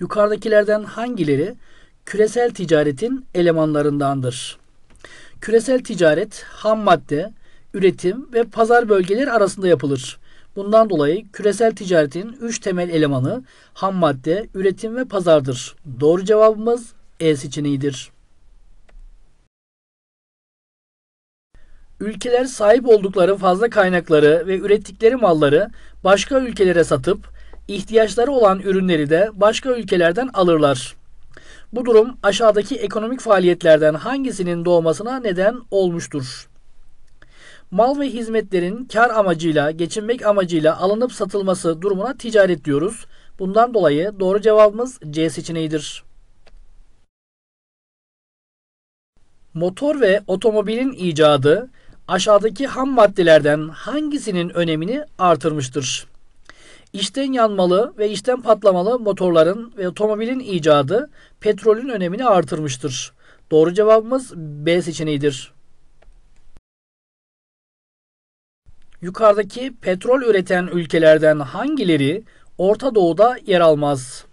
Yukarıdakilerden hangileri küresel ticaretin elemanlarındandır? Küresel ticaret ham madde, üretim ve pazar bölgeleri arasında yapılır. Bundan dolayı küresel ticaretin 3 temel elemanı ham madde, üretim ve pazardır. Doğru cevabımız E seçeneğidir. Ülkeler sahip oldukları fazla kaynakları ve ürettikleri malları başka ülkelere satıp ihtiyaçları olan ürünleri de başka ülkelerden alırlar. Bu durum aşağıdaki ekonomik faaliyetlerden hangisinin doğmasına neden olmuştur? Mal ve hizmetlerin kar amacıyla, geçinmek amacıyla alınıp satılması durumuna ticaret diyoruz. Bundan dolayı doğru cevabımız C seçeneğidir. Motor ve otomobilin icadı aşağıdaki ham maddelerden hangisinin önemini artırmıştır? İçten yanmalı ve içten patlamalı motorların ve otomobilin icadı petrolün önemini artırmıştır. Doğru cevabımız B seçeneğidir. Yukarıdaki petrol üreten ülkelerden hangileri Orta Doğu'da yer almaz?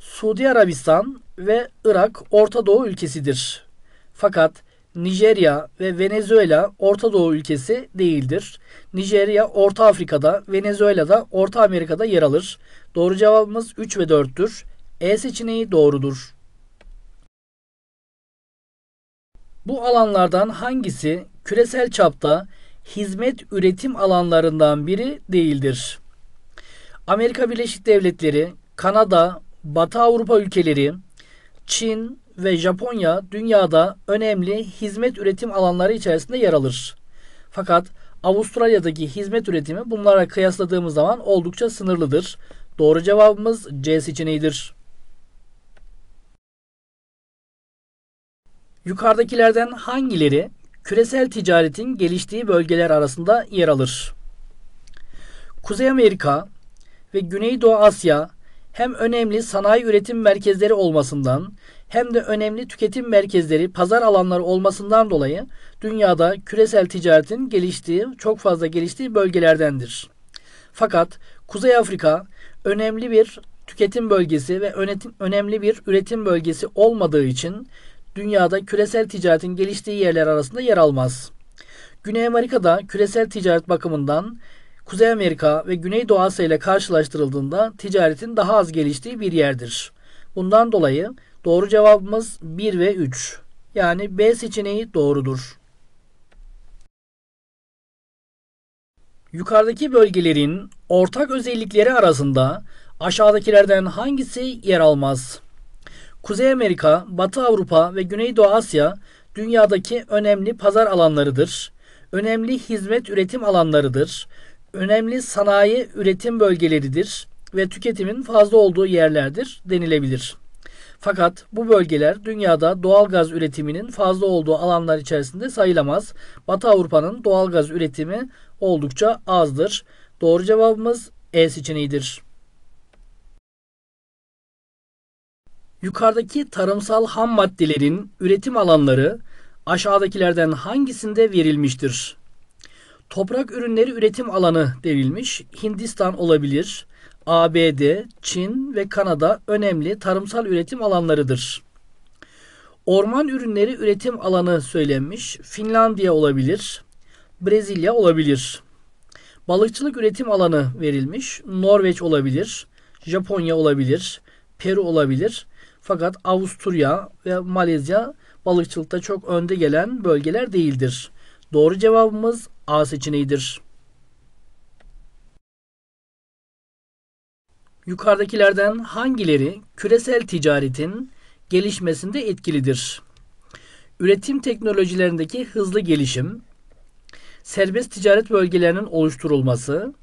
Suudi Arabistan ve Irak Orta Doğu ülkesidir. Fakat Nijerya ve Venezuela Orta Doğu ülkesi değildir. Nijerya Orta Afrika'da, Venezuela'da Orta Amerika'da yer alır. Doğru cevabımız 3 ve 4'tür. E seçeneği doğrudur. Bu alanlardan hangisi küresel çapta hizmet üretim alanlarından biri değildir? Amerika Birleşik Devletleri, Kanada, Batı Avrupa ülkeleri, Çin, ve Japonya dünyada önemli hizmet üretim alanları içerisinde yer alır. Fakat Avustralya'daki hizmet üretimi bunlara kıyasladığımız zaman oldukça sınırlıdır. Doğru cevabımız C seçeneğidir. Yukarıdakilerden hangileri küresel ticaretin geliştiği bölgeler arasında yer alır? Kuzey Amerika ve Güneydoğu Asya hem önemli sanayi üretim merkezleri olmasından hem de önemli tüketim merkezleri, pazar alanları olmasından dolayı dünyada küresel ticaretin geliştiği, çok fazla geliştiği bölgelerdendir. Fakat Kuzey Afrika önemli bir tüketim bölgesi ve önemli bir üretim bölgesi olmadığı için dünyada küresel ticaretin geliştiği yerler arasında yer almaz. Güney Amerika'da küresel ticaret bakımından Kuzey Amerika ve Güney Asya ile karşılaştırıldığında ticaretin daha az geliştiği bir yerdir. Bundan dolayı Doğru cevabımız 1 ve 3. Yani B seçeneği doğrudur. Yukarıdaki bölgelerin ortak özellikleri arasında aşağıdakilerden hangisi yer almaz? Kuzey Amerika, Batı Avrupa ve Güneydoğu Asya dünyadaki önemli pazar alanlarıdır. Önemli hizmet üretim alanlarıdır. Önemli sanayi üretim bölgeleridir ve tüketimin fazla olduğu yerlerdir denilebilir. Fakat bu bölgeler dünyada doğal gaz üretiminin fazla olduğu alanlar içerisinde sayılamaz. Batı Avrupa'nın doğal gaz üretimi oldukça azdır. Doğru cevabımız E seçeneğidir. Yukarıdaki tarımsal ham maddelerin üretim alanları aşağıdakilerden hangisinde verilmiştir? Toprak ürünleri üretim alanı verilmiş Hindistan olabilir. ABD, Çin ve Kanada önemli tarımsal üretim alanlarıdır. Orman ürünleri üretim alanı söylenmiş. Finlandiya olabilir. Brezilya olabilir. Balıkçılık üretim alanı verilmiş. Norveç olabilir. Japonya olabilir. Peru olabilir. Fakat Avusturya ve Malezya balıkçılıkta çok önde gelen bölgeler değildir. Doğru cevabımız A seçeneğidir. yukarıdakilerden hangileri küresel ticaretin gelişmesinde etkilidir? Üretim teknolojilerindeki hızlı gelişim, serbest ticaret bölgelerinin oluşturulması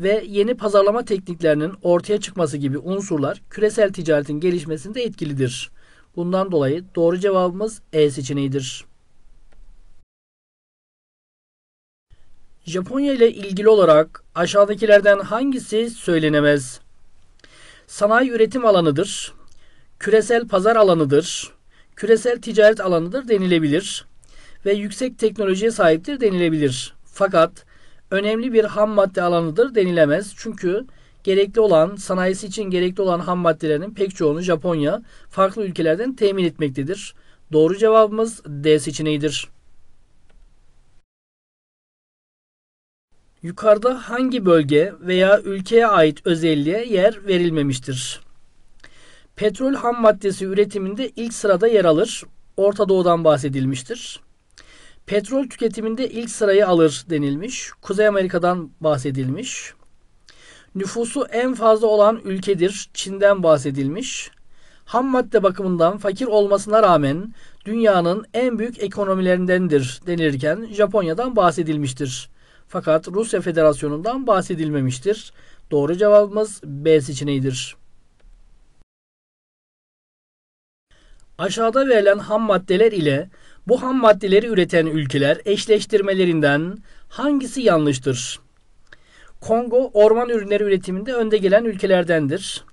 ve yeni pazarlama tekniklerinin ortaya çıkması gibi unsurlar küresel ticaretin gelişmesinde etkilidir. Bundan dolayı doğru cevabımız E seçeneğidir. Japonya ile ilgili olarak aşağıdakilerden hangisi söylenemez? Sanayi üretim alanıdır. Küresel pazar alanıdır. Küresel ticaret alanıdır denilebilir ve yüksek teknolojiye sahiptir denilebilir. Fakat önemli bir ham madde alanıdır denilemez. Çünkü gerekli olan, sanayisi için gerekli olan ham maddelerin pek çoğunu Japonya farklı ülkelerden temin etmektedir. Doğru cevabımız D seçeneğidir. Yukarıda hangi bölge veya ülkeye ait özelliğe yer verilmemiştir? Petrol ham maddesi üretiminde ilk sırada yer alır. Orta Doğu'dan bahsedilmiştir. Petrol tüketiminde ilk sırayı alır denilmiş. Kuzey Amerika'dan bahsedilmiş. Nüfusu en fazla olan ülkedir. Çin'den bahsedilmiş. Ham madde bakımından fakir olmasına rağmen dünyanın en büyük ekonomilerindendir denirken, Japonya'dan bahsedilmiştir. Fakat Rusya Federasyonu'ndan bahsedilmemiştir. Doğru cevabımız B seçeneğidir. Aşağıda verilen ham maddeler ile bu ham maddeleri üreten ülkeler eşleştirmelerinden hangisi yanlıştır? Kongo orman ürünleri üretiminde önde gelen ülkelerdendir.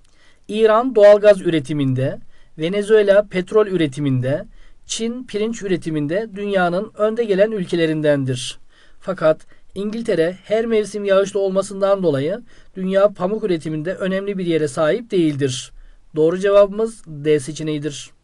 İran doğalgaz üretiminde, Venezuela petrol üretiminde, Çin pirinç üretiminde dünyanın önde gelen ülkelerindendir. Fakat İngiltere her mevsim yağışlı olmasından dolayı dünya pamuk üretiminde önemli bir yere sahip değildir. Doğru cevabımız D seçeneğidir.